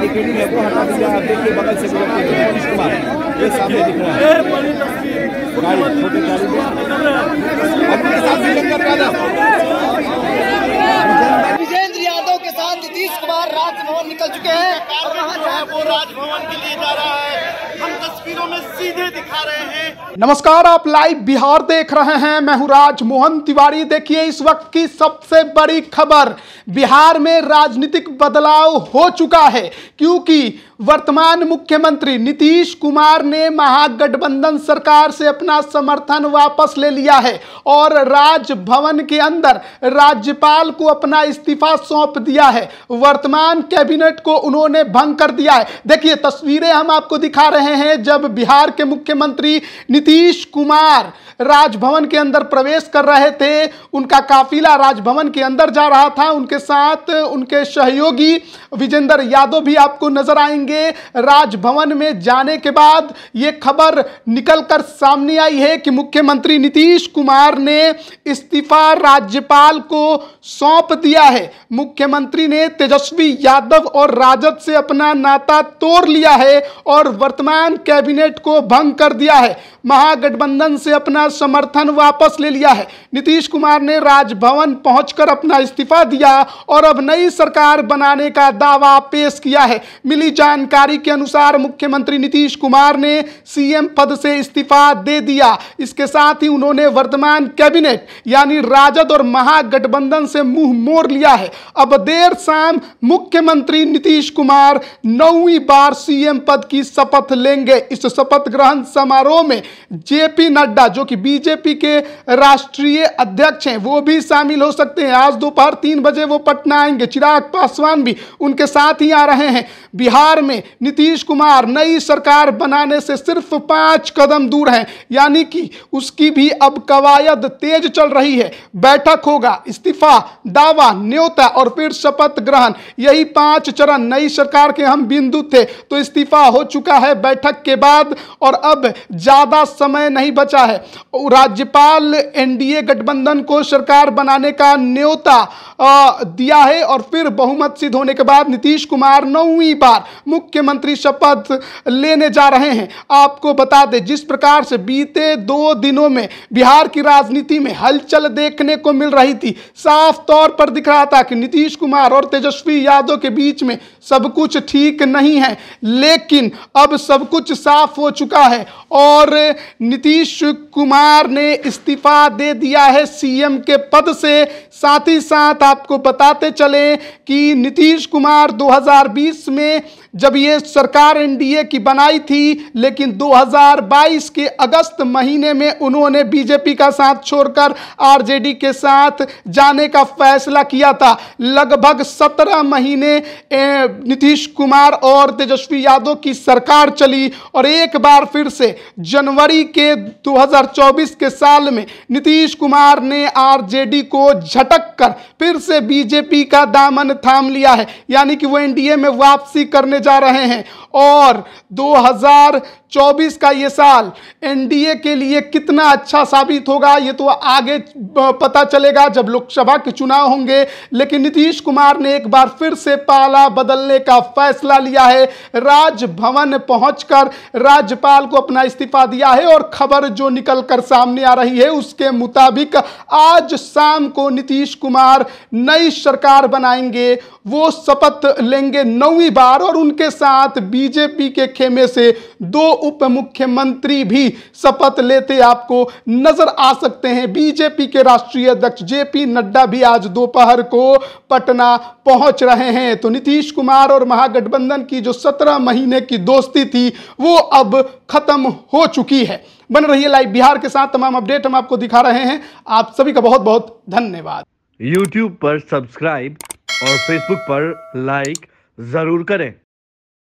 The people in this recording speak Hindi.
बैरिकेडिंग है वो तो हटा दिया आप देखिए बगल से गुजर के नीतीश कुमार ये सामने दिख रहा है गाड़ी छोटी गाड़ी में अपने साथ विजेंद्र यादव के साथ नीतीश कुमार राजभवन निकल चुके हैं और जो है वो राजभवन चीजों में सीधे दिखा रहे हैं नमस्कार आप लाइव बिहार देख रहे हैं मैं हूं राज मोहन तिवारी देखिए इस वक्त की सबसे बड़ी खबर बिहार में राजनीतिक बदलाव हो चुका है क्योंकि वर्तमान मुख्यमंत्री नीतीश कुमार ने महागठबंधन सरकार से अपना समर्थन वापस ले लिया है और राजभवन के अंदर राज्यपाल को अपना इस्तीफा सौंप दिया है वर्तमान कैबिनेट को उन्होंने भंग कर दिया है देखिए तस्वीरें हम आपको दिखा रहे हैं जब बिहार के मुख्यमंत्री नीतीश कुमार राजभवन के अंदर प्रवेश कर रहे थे उनका काफिला राजभवन के अंदर जा रहा था उनके साथ उनके सहयोगी विजेंद्र यादव भी आपको नजर आएंगे करेंगे राजभवन में जाने के बाद ये खबर निकलकर सामने आई है कि मुख्यमंत्री नीतीश कुमार ने इस्तीफा राज्यपाल को सौंप दिया है मुख्यमंत्री ने तेजस्वी यादव और राजद से अपना नाता तोड़ लिया है और वर्तमान कैबिनेट को भंग कर दिया है महागठबंधन से अपना समर्थन वापस ले लिया है नीतीश कुमार ने राजभवन पहुंचकर अपना इस्तीफा दिया और अब नई सरकार बनाने का दावा पेश किया है मिली जानकारी के अनुसार मुख्यमंत्री नीतीश कुमार ने सीएम पद से इस्तीफा दे दिया इसके साथ ही उन्होंने वर्तमान कैबिनेट यानी राजद और महागठबंधन से मुंह मोड़ लिया है अब देर शाम मुख्यमंत्री नीतीश कुमार नौवीं बार सीएम पद की शपथ लेंगे इस शपथ ग्रहण समारोह में जेपी नड्डा जो कि बीजेपी के राष्ट्रीय अध्यक्ष हैं वो भी शामिल हो सकते हैं आज दोपहर तीन बजे वो पटना आएंगे चिराग पासवान भी उनके साथ ही आ रहे हैं बिहार में नीतीश कुमार नई सरकार बनाने से सिर्फ पाँच कदम दूर हैं यानी कि उसकी भी अब कवायद तेज चल रही है बैठक होगा इस्तीफा दावा न्योता और फिर शपथ ग्रहण यही पांच चरण नई सरकार के हम बिंदु थे तो इस्तीफा हो चुका है बैठक के बाद और अब ज्यादा ज़रा समय नहीं बचा है राज्यपाल एनडीए गठबंधन को सरकार बनाने का न्योता दिया है और फिर बहुमत सिद्ध होने के बाद नीतीश कुमार नौवीं बार मुख्यमंत्री शपथ लेने जा रहे हैं आपको बता दें जिस प्रकार से बीते दो दिनों में बिहार की राजनीति में हलचल देखने को मिल रही थी साफ तौर पर दिख रहा था कि नीतीश कुमार और तेजस्वी यादव के बीच में सब कुछ ठीक नहीं है लेकिन अब सब कुछ साफ हो चुका है और नीतीश कुमार ने इस्तीफा दे दिया है सीएम के पद से साथ ही साथ आपको बताते चले कि नीतीश कुमार 2020 में जब ये सरकार एनडीए की बनाई थी लेकिन 2022 के अगस्त महीने में उन्होंने बीजेपी का साथ छोड़कर आरजेडी के साथ जाने का फैसला किया था लगभग 17 महीने नीतीश कुमार और तेजस्वी यादव की सरकार चली और एक बार फिर से जनवरी फरवरी के 2024 के साल में नीतीश कुमार ने आरजेडी को झटक कर फिर से बीजेपी का दामन थाम लिया है यानी कि वो एनडीए में वापसी करने जा रहे हैं और 2024 का ये साल एनडीए के लिए कितना अच्छा साबित होगा ये तो आगे पता चलेगा जब लोकसभा के चुनाव होंगे लेकिन नीतीश कुमार ने एक बार फिर से पाला बदलने का फैसला लिया है राजभवन पहुंचकर राज्यपाल को अपना इस्तीफा दिया गया है और खबर जो निकल कर सामने आ रही है उसके मुताबिक आज शाम को नीतीश कुमार नई सरकार बनाएंगे वो शपथ लेंगे नौवीं बार और उनके साथ बीजेपी के खेमे से दो उप मुख्यमंत्री भी शपथ लेते आपको नजर आ सकते हैं बीजेपी के राष्ट्रीय अध्यक्ष जेपी नड्डा भी आज दोपहर को पटना पहुंच रहे हैं तो नीतीश कुमार और महागठबंधन की जो सत्रह महीने की दोस्ती थी वो अब खत्म हो चुकी ही है बन रही है लाइव बिहार के साथ तमाम अपडेट हम आपको दिखा रहे हैं आप सभी का बहुत बहुत धन्यवाद यूट्यूब पर सब्सक्राइब और फेसबुक पर लाइक जरूर करें